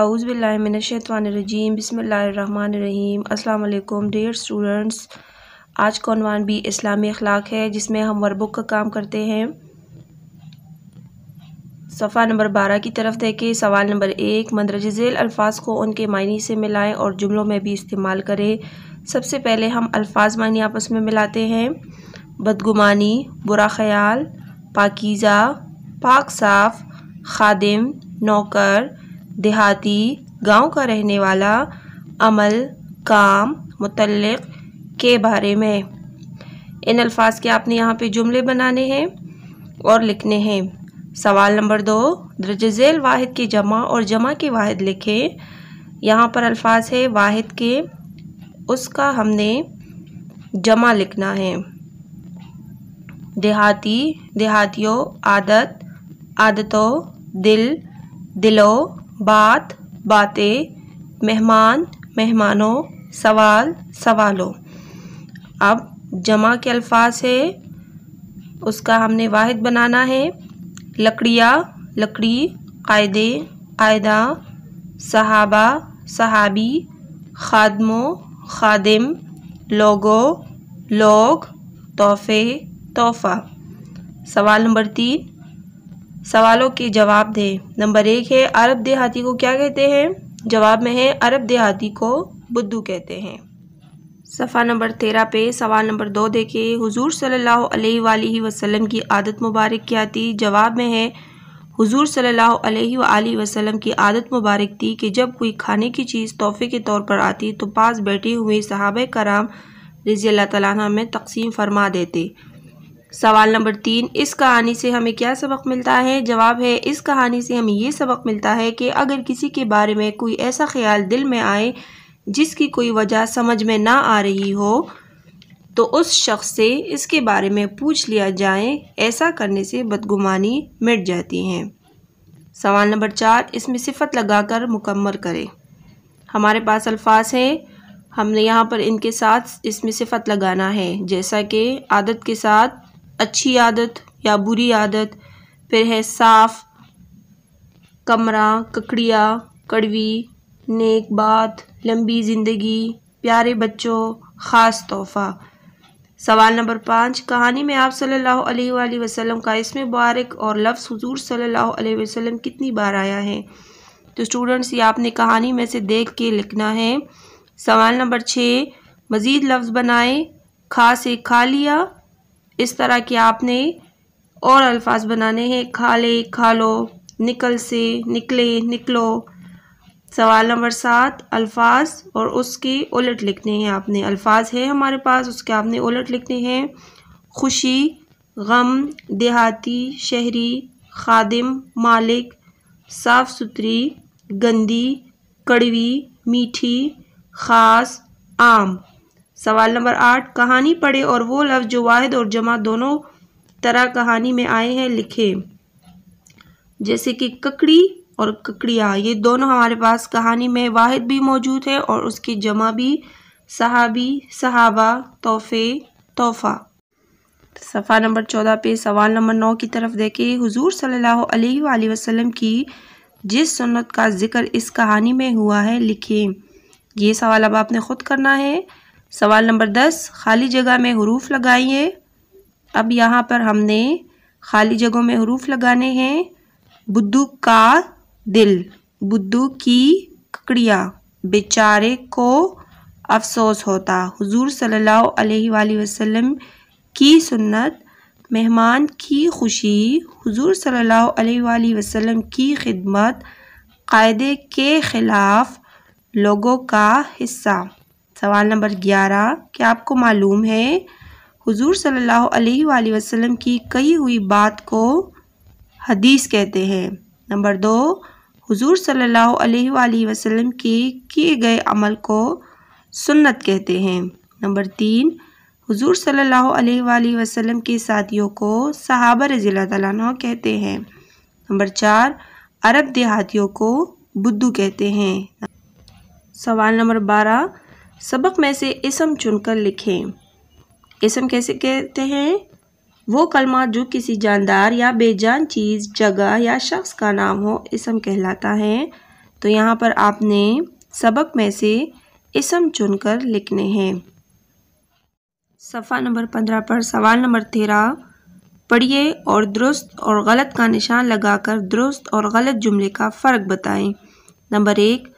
अउज़बिल्लाजीम बसमीम अल्लाम dear students आज कौनवान भी इस्लामी अखलाक है जिसमें हम वर्बुक का काम करते हैं सफ़ा नंबर बारह की तरफ देखें सवाल नंबर एक मंदरज झेल अल्फाज को उनके मायने से मिलाएं और जुमलों में भी इस्तेमाल करें सबसे पहले हम अल्फाज मायने आपस में मिलाते हैं बदगुमानी बुरा ख्याल पाकिज़ा पाक साफ खादिम नौकर देहाती गांव का रहने वाला अमल काम मतलब के बारे में इन अल्फाज के आपने यहाँ पे जुमले बनाने हैं और लिखने हैं सवाल नंबर दो दर्ज झेल वाहिद के जमा और जमा के वाहिद लिखें यहाँ पर अल्फाज है वाहिद के उसका हमने जमा लिखना है देहाती देहातियों आदत आदतों दिल दिलों बात बातें मेहमान मेहमानों सवाल सवालों अब जमा के अल्फाज है उसका हमने वाहिद बनाना है लकड़िया लकड़ी कायदे कायदा सहाबा सहाबी खादमो खादिम लोगो लोग तोहफे तोहफ़ा सवाल नंबर तीन सवालों के जवाब दें नंबर एक है अरब देहाती को क्या कहते हैं जवाब में है अरब देहाती को बुद्धू कहते हैं सफ़ा नंबर तेरह पे सवाल नंबर दो देखे हुजूर सल्लल्लाहु अलैहि वसल्लम की आदत मुबारक क्या थी जवाब में है हुजूर सल्लल्लाहु अलैहि वसल्लम की आदत मुबारक थी कि जब कोई खाने की चीज़ तोहफे के तौर पर आती तो पास बैठे हुए सहाब कराम रजी अल्लाह तला में तकसीम फरमा देते सवाल नंबर तीन इस कहानी से हमें क्या सबक मिलता है जवाब है इस कहानी से हमें ये सबक मिलता है कि अगर किसी के बारे में कोई ऐसा ख्याल दिल में आए जिसकी कोई वजह समझ में ना आ रही हो तो उस शख्स से इसके बारे में पूछ लिया जाए ऐसा करने से बदगुमानी मिट जाती हैं सवाल नंबर चार इसमें सिफत लगाकर मुकम्मल करें हमारे पास अल्फाज हैं हमने यहाँ पर इनके साथ इसमें सिफत लगाना है जैसा कि आदत के साथ अच्छी आदत या बुरी आदत फिर है साफ कमरा ककड़िया कड़वी नेक बात लंबी ज़िंदगी प्यारे बच्चों ख़ास तोहफ़ा सवाल नंबर पाँच कहानी में आप सल्लल्लाहु अलैहि वसल्लम का इसमें मुबारक और लफ्ज़ हुजूर सल्लल्लाहु अलैहि वसल्लम कितनी बार आया है तो स्टूडेंट्स ये आपने कहानी में से देख के लिखना है सवाल नंबर छः मज़ीद लफ्ज़ बनाए खा से खा लिया इस तरह के आपने और अल्फाज बनाने हैं खाले खालो निकल से निकले निकलो सवाल नंबर सात अल्फाज और उसके उलट लिखने हैं आपने अल्फाज है हमारे पास उसके आपने उलट लिखने हैं खुशी गम देहाती शहरी खादिम मालिक साफ़ सुथरी गंदी कड़वी मीठी ख़ास आम सवाल नंबर आठ कहानी पढ़े और वो लफ्ज़ जो वाहिद और जमा दोनों तरह कहानी में आए हैं लिखे जैसे कि ककड़ी और ककड़िया ये दोनों हमारे पास कहानी में वाहिद भी मौजूद है और उसकी जमा भी सहाबी सहाबा तोहफे तोहफा सफ़ा नंबर चौदह पे सवाल नंबर नौ की तरफ देखें हुजूर सल्लल्लाहु अलैहि वसल्लम की जिस सुन्नत का जिक्र इस कहानी में हुआ है लिखें ये सवाल अब आपने ख़ुद करना है सवाल नंबर दस खाली जगह में हरूफ लगाइए अब यहाँ पर हमने खाली जगहों में हरूफ लगाने हैं बुद्धू का दिल बुद्धू की ककड़िया बेचारे को अफसोस होता हुजूर सल्लल्लाहु अलैहि वसल्लम की सुन्नत मेहमान की खुशी हुजूर सल्लल्लाहु अलैहि वसल्लम की खिदमत कायदे के ख़िलाफ़ लोगों का हिस्सा सवाल नंबर ग्यारह क्या आपको मालूम है हुजूर सल्लल्लाहु अलैहि वसल्लम की कही हुई बात को हदीस कहते हैं नंबर दो हुजूर सल्लल्लाहु अलैहि वसल्लम के किए गए अमल को सुन्नत कहते हैं नंबर तीन हुजूर सल्लल्लाहु अलैहि वसल्लम के साथियों को सहाबर ज़िला तला कहते हैं नंबर चार अरब देहातियों को बुद्धू कहते हैं सवाल नंबर बारह सबक में से इसम चुनकर लिखें इसम कैसे कहते हैं वो कलमा जो किसी जानदार या बेजान चीज़ जगह या शख्स का नाम हो इसम कहलाता है तो यहाँ पर आपने सबक में से इसम चुनकर लिखने हैं सफ़ा नंबर पंद्रह पर सवाल नंबर तेरह पढ़िए और दुरुस्त और गलत का निशान लगाकर दुरुस्त और गलत जुमले का फ़र्क बताएं नंबर एक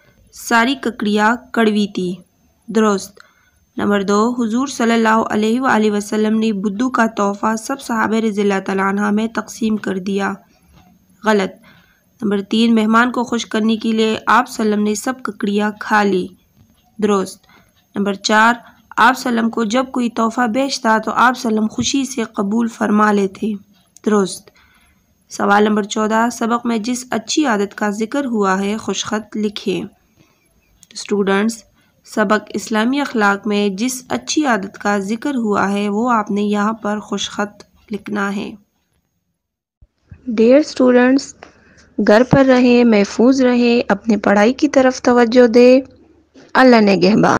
सारी ककड़िया कड़वी थी दुरुस्त नंबर दो हुजूर सल्लल्लाहु अलैहि वसल्लम ने बुद्धू का तोहफ़ा सब सहाब रज़ी तह में तकसीम कर दिया गलत नंबर तीन मेहमान को खुश करने के लिए आप सल्लम ने सब ककड़ियाँ खा ली दुरुस्त नंबर चार आप सल्लम को जब कोई तोहफ़ा बेचता तो आप सल्लम खुशी से कबूल फरमा लेते दुरुस्त सवाल नंबर चौदह सबक में जिस अच्छी आदत का जिक्र हुआ है खुशखत लिखें स्टूडेंट्स सबक इस्लामी अखलाक में जिस अच्छी आदत का ज़िक्र हुआ है वो आपने यहाँ पर खुशखत लिखना है डेयर स्टूडेंट्स घर पर रहें महफूज रहें अपनी पढ़ाई की तरफ तवज्जो दें अल्लाह ने गहबा